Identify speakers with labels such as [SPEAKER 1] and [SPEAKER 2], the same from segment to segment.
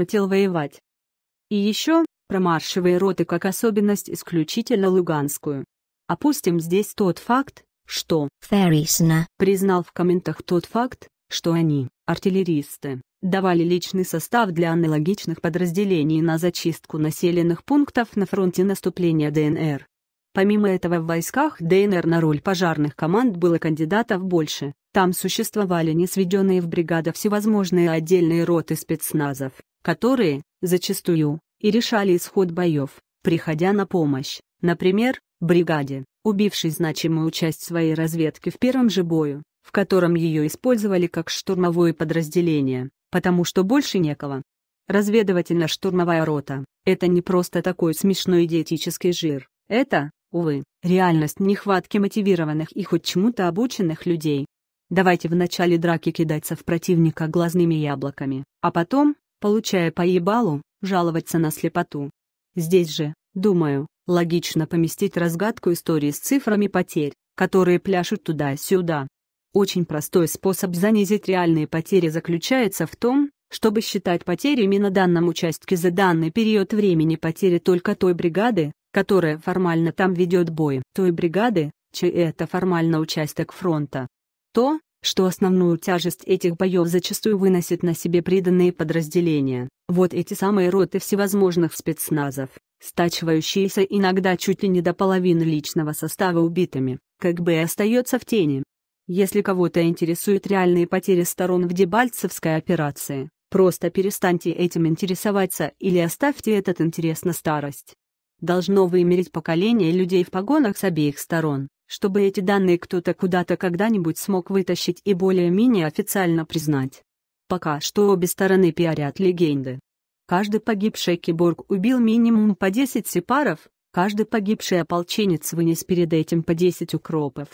[SPEAKER 1] хотел воевать. И еще, про роты как особенность исключительно луганскую. Опустим здесь тот факт, что Фарисна признал в комментах тот факт, что они, артиллеристы, давали личный состав для аналогичных подразделений на зачистку населенных пунктов на фронте наступления ДНР. Помимо этого в войсках ДНР на роль пожарных команд было кандидатов больше, там существовали несведенные в бригады всевозможные отдельные роты спецназов, которые, зачастую, и решали исход боев, приходя на помощь, например, бригаде, убившей значимую часть своей разведки в первом же бою, в котором ее использовали как штурмовое подразделение, потому что больше некого. Разведывательно-штурмовая рота – это не просто такой смешной диетический жир, это, увы, реальность нехватки мотивированных и хоть чему-то обученных людей. Давайте в начале драки кидаться в противника глазными яблоками, а потом, Получая по ебалу, жаловаться на слепоту. Здесь же, думаю, логично поместить разгадку истории с цифрами потерь, которые пляшут туда-сюда. Очень простой способ занизить реальные потери заключается в том, чтобы считать потерями на данном участке за данный период времени потери только той бригады, которая формально там ведет бой, той бригады, чей это формально участок фронта. То, что основную тяжесть этих боев зачастую выносят на себе приданные подразделения, вот эти самые роты всевозможных спецназов, стачивающиеся иногда чуть ли не до половины личного состава убитыми, как бы и остается в тени. Если кого-то интересуют реальные потери сторон в Дебальцевской операции, просто перестаньте этим интересоваться или оставьте этот интерес на старость должно вымереть поколение людей в погонах с обеих сторон, чтобы эти данные кто-то куда-то когда-нибудь смог вытащить и более-менее официально признать. Пока что обе стороны пиарят легенды. Каждый погибший киборг убил минимум по 10 сепаров, каждый погибший ополченец вынес перед этим по 10 укропов.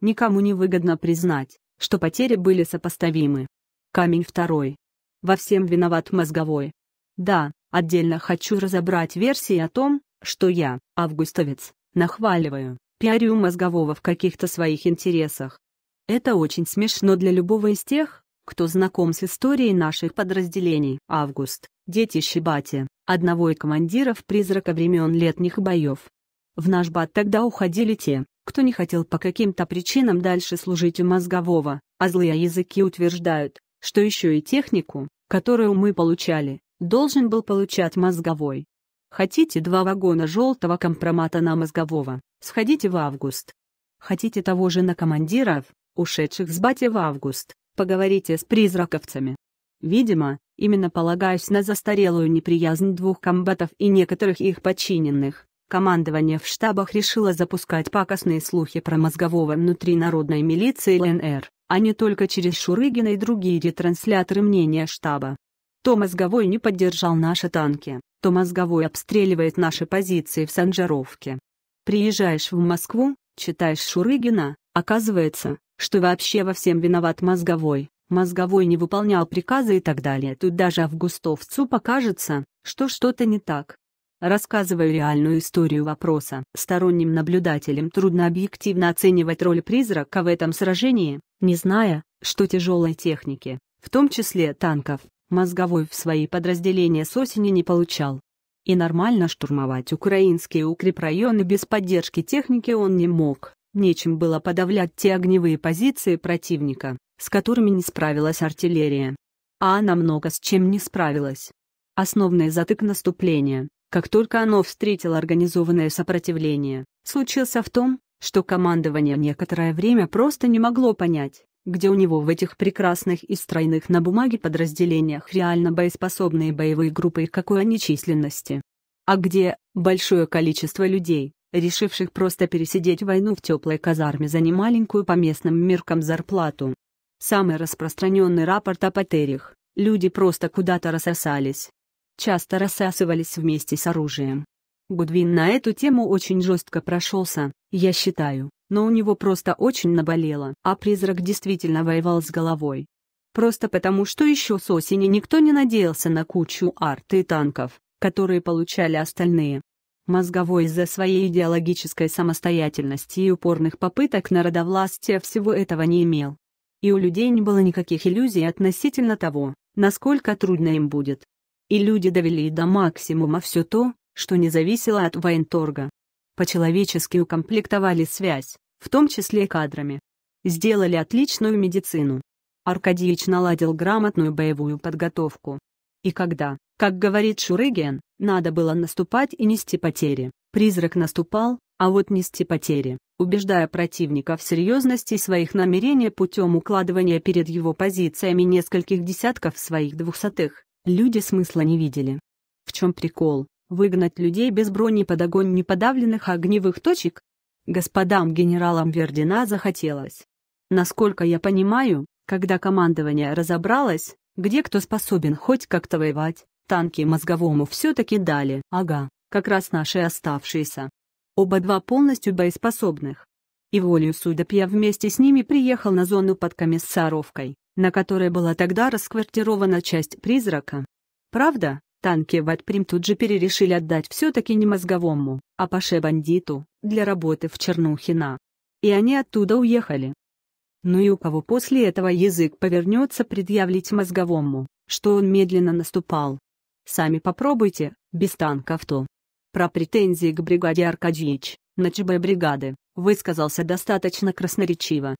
[SPEAKER 1] Никому не выгодно признать, что потери были сопоставимы. Камень второй. Во всем виноват мозговой. Да, отдельно хочу разобрать версии о том, что я, августовец, нахваливаю, пиарю мозгового в каких-то своих интересах. Это очень смешно для любого из тех, кто знаком с историей наших подразделений. Август, детище Бати, одного из командиров призрака времен летних боев. В наш бат тогда уходили те, кто не хотел по каким-то причинам дальше служить у мозгового, а злые языки утверждают, что еще и технику, которую мы получали, должен был получать мозговой. Хотите два вагона желтого компромата на мозгового, сходите в август. Хотите того же на командиров, ушедших с бати в август, поговорите с призраковцами. Видимо, именно полагаясь на застарелую неприязнь двух комбатов и некоторых их подчиненных, командование в штабах решило запускать пакостные слухи про мозгового внутри народной милиции ЛНР, а не только через Шурыгина и другие ретрансляторы мнения штаба. То мозговой не поддержал наши танки, что мозговой обстреливает наши позиции в Санжаровке. Приезжаешь в Москву, читаешь Шурыгина, оказывается, что вообще во всем виноват мозговой, мозговой не выполнял приказы и так далее. Тут даже августовцу покажется, что что-то не так. Рассказывая реальную историю вопроса, сторонним наблюдателям трудно объективно оценивать роль призрака в этом сражении, не зная, что тяжелой техники, в том числе танков, мозговой в свои подразделения с осени не получал. И нормально штурмовать украинские укрепрайоны без поддержки техники он не мог, нечем было подавлять те огневые позиции противника, с которыми не справилась артиллерия. А она много с чем не справилась. Основный затык наступления, как только оно встретило организованное сопротивление, случился в том, что командование некоторое время просто не могло понять, где у него в этих прекрасных и стройных на бумаге подразделениях реально боеспособные боевые группы и какой они численности. А где большое количество людей, решивших просто пересидеть войну в теплой казарме за немаленькую по местным меркам зарплату. Самый распространенный рапорт о потерях – люди просто куда-то рассосались. Часто рассасывались вместе с оружием. Гудвин на эту тему очень жестко прошелся, я считаю но у него просто очень наболело, а призрак действительно воевал с головой. Просто потому, что еще с осени никто не надеялся на кучу арты и танков, которые получали остальные. Мозговой из-за своей идеологической самостоятельности и упорных попыток народовластия всего этого не имел. И у людей не было никаких иллюзий относительно того, насколько трудно им будет. И люди довели до максимума все то, что не зависело от военторга по-человечески укомплектовали связь, в том числе кадрами. Сделали отличную медицину. Аркадьевич наладил грамотную боевую подготовку. И когда, как говорит Шурыгин, надо было наступать и нести потери, призрак наступал, а вот нести потери, убеждая противника в серьезности своих намерений путем укладывания перед его позициями нескольких десятков своих двухсотых, люди смысла не видели. В чем прикол? выгнать людей без брони под огонь неподавленных огневых точек, господам генералам Вердина захотелось. Насколько я понимаю, когда командование разобралось, где кто способен хоть как-то воевать, танки мозговому все-таки дали, ага, как раз наши оставшиеся. Оба два полностью боеспособных. И волею судеб я вместе с ними приехал на зону под комиссаровкой, на которой была тогда расквартирована часть призрака. Правда, Танки в Атприм тут же перерешили отдать все-таки не мозговому, а Паше-бандиту, для работы в Чернухина. И они оттуда уехали. Ну и у кого после этого язык повернется предъявить мозговому, что он медленно наступал. Сами попробуйте, без танков-то. Про претензии к бригаде Аркадьевич, на ЧБ бригады, высказался достаточно красноречиво.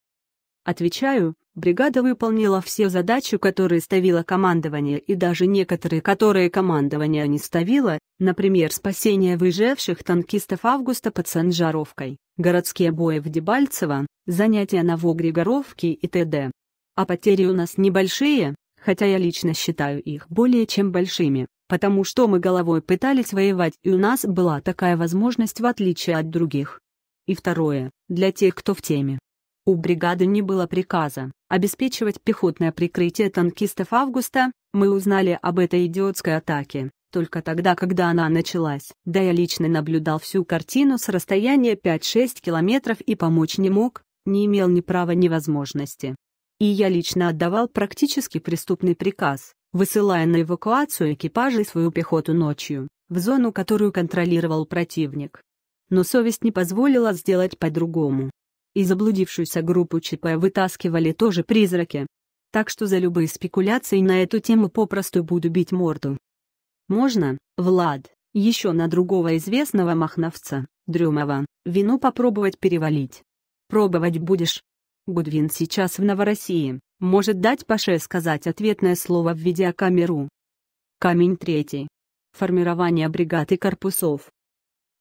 [SPEAKER 1] Отвечаю, бригада выполнила все задачи, которые ставило командование, и даже некоторые, которые командование не ставило, например, спасение выживших танкистов августа под Санжаровкой, городские бои в Дебальцево, занятия на Вогре Горовке и т.д. А потери у нас небольшие, хотя я лично считаю их более чем большими, потому что мы головой пытались воевать и у нас была такая возможность в отличие от других. И второе, для тех, кто в теме. У бригады не было приказа обеспечивать пехотное прикрытие танкистов августа, мы узнали об этой идиотской атаке только тогда, когда она началась. Да я лично наблюдал всю картину с расстояния 5-6 километров и помочь не мог, не имел ни права, ни возможности. И я лично отдавал практически преступный приказ, высылая на эвакуацию экипажей свою пехоту ночью, в зону, которую контролировал противник. Но совесть не позволила сделать по-другому и заблудившуюся группу ЧП вытаскивали тоже призраки. Так что за любые спекуляции на эту тему попросту буду бить морду. Можно, Влад, еще на другого известного махновца, Дрюмова, вину попробовать перевалить. Пробовать будешь? Гудвин сейчас в Новороссии, может дать Паше сказать ответное слово в видеокамеру. Камень третий. Формирование бригад и корпусов.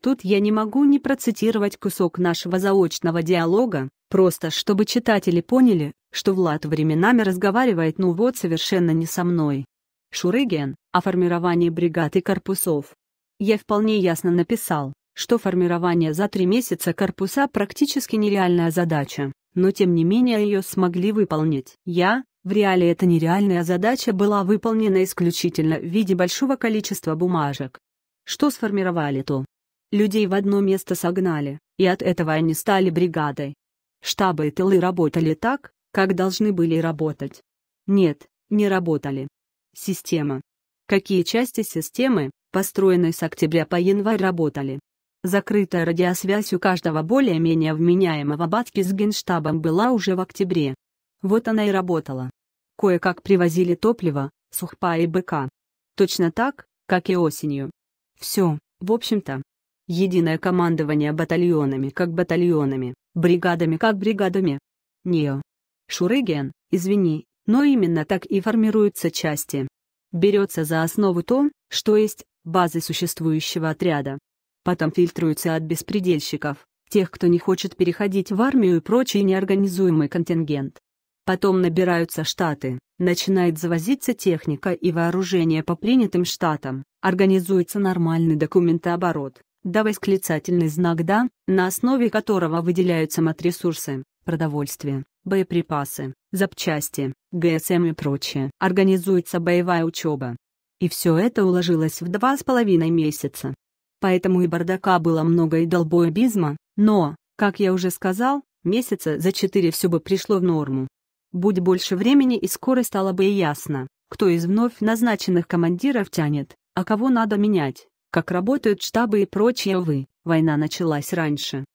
[SPEAKER 1] Тут я не могу не процитировать кусок нашего заочного диалога, просто чтобы читатели поняли, что Влад временами разговаривает, ну вот совершенно не со мной. Шурыгин, о формировании бригад и корпусов. Я вполне ясно написал, что формирование за три месяца корпуса практически нереальная задача, но тем не менее ее смогли выполнить. Я, в реале эта нереальная задача была выполнена исключительно в виде большого количества бумажек. Что сформировали то, Людей в одно место согнали, и от этого они стали бригадой. Штабы и тылы работали так, как должны были работать. Нет, не работали. Система. Какие части системы, построенной с октября по январь, работали? Закрытая радиосвязь у каждого более-менее вменяемого батки с генштабом была уже в октябре. Вот она и работала. Кое-как привозили топливо, сухпа и быка. Точно так, как и осенью. Все, в общем-то, единое командование батальонами как батальонами, бригадами как бригадами. Нео. Шурыген, извини, но именно так и формируются части. Берется за основу то, что есть базы существующего отряда. Потом фильтруется от беспредельщиков, тех, кто не хочет переходить в армию и прочий неорганизуемый контингент. Потом набираются штаты, начинает завозиться техника и вооружение по принятым штатам, организуется нормальный документооборот, да восклицательный знак «да», на основе которого выделяются матресурсы, продовольствие, боеприпасы, запчасти, ГСМ и прочее. Организуется боевая учеба. И все это уложилось в два с половиной месяца. Поэтому и бардака было много и долбоебизма, но, как я уже сказал, месяца за четыре все бы пришло в норму. Будь больше времени и скоро стало бы и ясно, кто из вновь назначенных командиров тянет, а кого надо менять как работают штабы и прочее, вы? война началась раньше.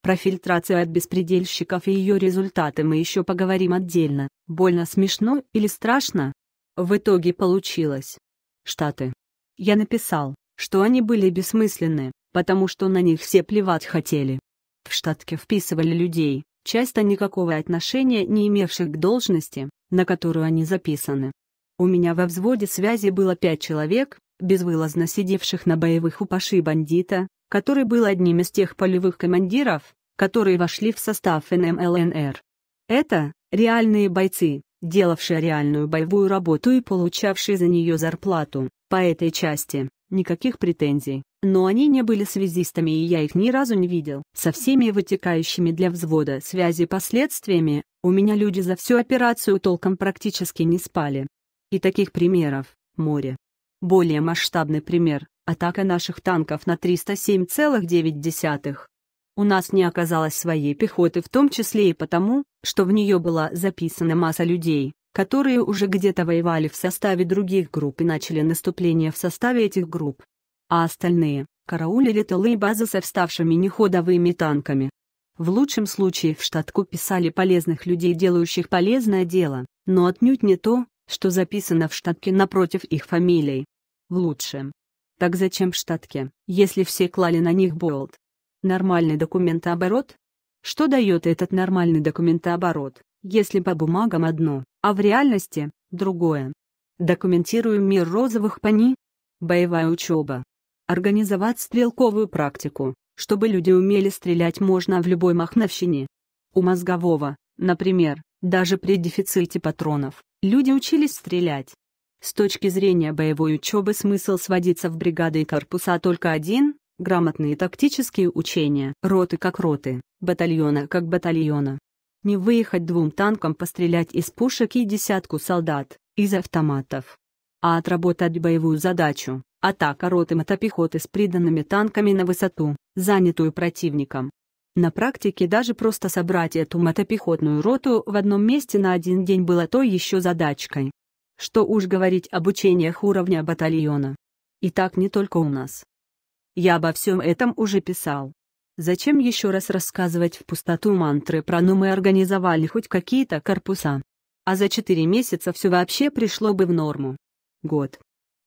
[SPEAKER 1] Про фильтрацию от беспредельщиков и ее результаты мы еще поговорим отдельно, больно смешно или страшно. В итоге получилось. Штаты. Я написал, что они были бессмысленны, потому что на них все плевать хотели. В штатке вписывали людей, часто никакого отношения не имевших к должности, на которую они записаны. У меня во взводе связи было пять человек, безвылазно сидевших на боевых у бандита, который был одним из тех полевых командиров, которые вошли в состав НМЛНР. Это реальные бойцы, делавшие реальную боевую работу и получавшие за нее зарплату. По этой части никаких претензий, но они не были связистами и я их ни разу не видел. Со всеми вытекающими для взвода связи последствиями, у меня люди за всю операцию толком практически не спали. И таких примеров море. Более масштабный пример – атака наших танков на 307,9. У нас не оказалось своей пехоты в том числе и потому, что в нее была записана масса людей, которые уже где-то воевали в составе других групп и начали наступление в составе этих групп. А остальные – караулили тылы и базы со вставшими неходовыми танками. В лучшем случае в штатку писали полезных людей, делающих полезное дело, но отнюдь не то, что записано в штатке напротив их фамилий в лучшем. Так зачем штатки, если все клали на них болт? Нормальный документооборот? Что дает этот нормальный документооборот, если по бумагам одно, а в реальности – другое? Документируем мир розовых пани? Боевая учеба. Организовать стрелковую практику, чтобы люди умели стрелять можно в любой махновщине. У мозгового, например, даже при дефиците патронов, люди учились стрелять. С точки зрения боевой учебы смысл сводиться в бригады и корпуса только один — грамотные тактические учения, роты как роты, батальона как батальона. Не выехать двум танкам пострелять из пушек и десятку солдат, из автоматов. А отработать боевую задачу — атака роты мотопехоты с приданными танками на высоту, занятую противником. На практике даже просто собрать эту мотопехотную роту в одном месте на один день было той еще задачкой. Что уж говорить об учениях уровня батальона. И так не только у нас. Я обо всем этом уже писал. Зачем еще раз рассказывать в пустоту мантры про «ну мы организовали хоть какие-то корпуса»? А за четыре месяца все вообще пришло бы в норму. Год.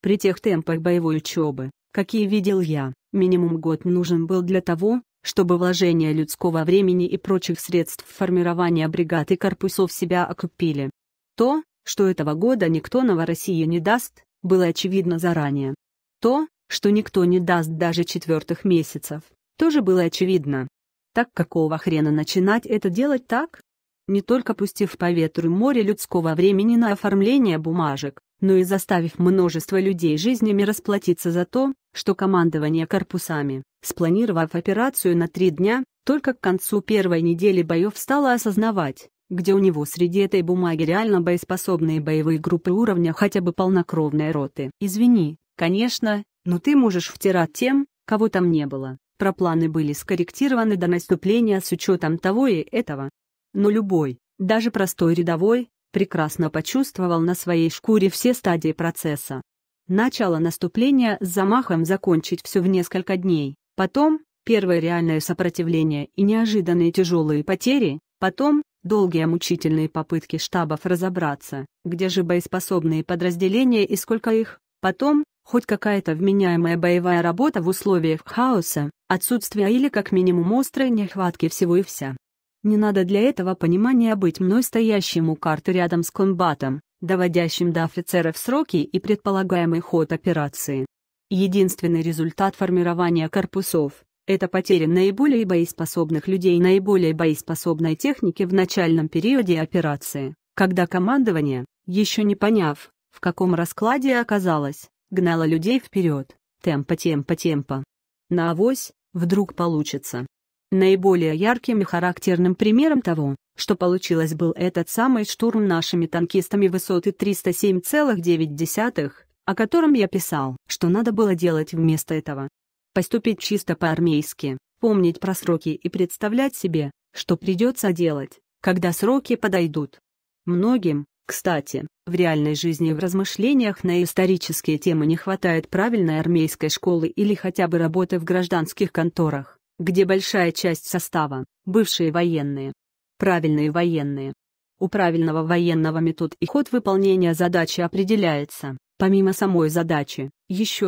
[SPEAKER 1] При тех темпах боевой учебы, какие видел я, минимум год нужен был для того, чтобы вложения людского времени и прочих средств формирования бригад и корпусов себя окупили. То, что этого года никто Новороссию не даст, было очевидно заранее. То, что никто не даст даже четвертых месяцев, тоже было очевидно. Так какого хрена начинать это делать так? Не только пустив по ветру море людского времени на оформление бумажек, но и заставив множество людей жизнями расплатиться за то, что командование корпусами, спланировав операцию на три дня, только к концу первой недели боев стало осознавать, где у него среди этой бумаги реально боеспособные боевые группы уровня хотя бы полнокровной роты. Извини, конечно, но ты можешь втирать тем, кого там не было. Про планы были скорректированы до наступления с учетом того и этого. Но любой, даже простой рядовой, прекрасно почувствовал на своей шкуре все стадии процесса. Начало наступления с замахом закончить все в несколько дней, потом, первое реальное сопротивление и неожиданные тяжелые потери, потом, долгие мучительные попытки штабов разобраться, где же боеспособные подразделения и сколько их, потом, хоть какая-то вменяемая боевая работа в условиях хаоса, отсутствия или как минимум острой нехватки всего и вся. Не надо для этого понимания быть мной стоящим у карты рядом с комбатом, доводящим до офицеров сроки и предполагаемый ход операции. Единственный результат формирования корпусов это потеря наиболее боеспособных людей и наиболее боеспособной техники в начальном периоде операции, когда командование, еще не поняв, в каком раскладе оказалось, гнало людей вперед, темпа темпа темпа. На авось, вдруг получится. Наиболее ярким и характерным примером того, что получилось был этот самый штурм нашими танкистами высоты 307,9, о котором я писал, что надо было делать вместо этого, поступить чисто по-армейски, помнить про сроки и представлять себе, что придется делать, когда сроки подойдут. Многим, кстати, в реальной жизни и в размышлениях на исторические темы не хватает правильной армейской школы или хотя бы работы в гражданских конторах, где большая часть состава – бывшие военные. Правильные военные. У правильного военного метод и ход выполнения задачи определяется, помимо самой задачи, еще